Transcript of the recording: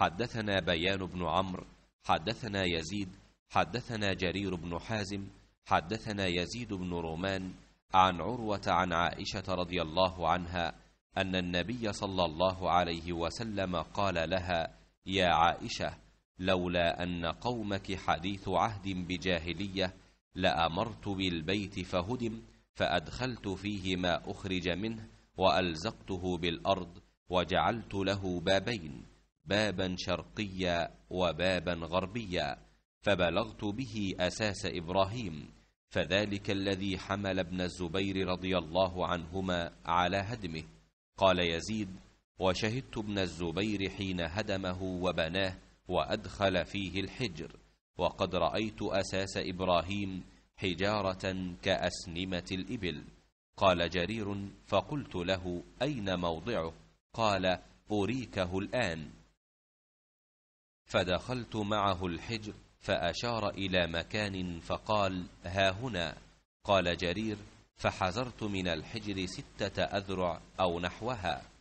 حدثنا بيان بن عمرو حدثنا يزيد حدثنا جرير بن حازم حدثنا يزيد بن رومان عن عروه عن عائشه رضي الله عنها ان النبي صلى الله عليه وسلم قال لها يا عائشه لولا ان قومك حديث عهد بجاهليه لامرت بالبيت فهدم فادخلت فيه ما اخرج منه والزقته بالارض وجعلت له بابين بابا شرقيا وبابا غربيا فبلغت به اساس ابراهيم فذلك الذي حمل ابن الزبير رضي الله عنهما على هدمه قال يزيد وشهدت ابن الزبير حين هدمه وبناه وادخل فيه الحجر وقد رايت اساس ابراهيم حجاره كاسنمه الابل قال جرير فقلت له اين موضعه قال اريكه الان فدخلت معه الحجر فأشار إلى مكان فقال ها هنا قال جرير فحزرت من الحجر ستة أذرع أو نحوها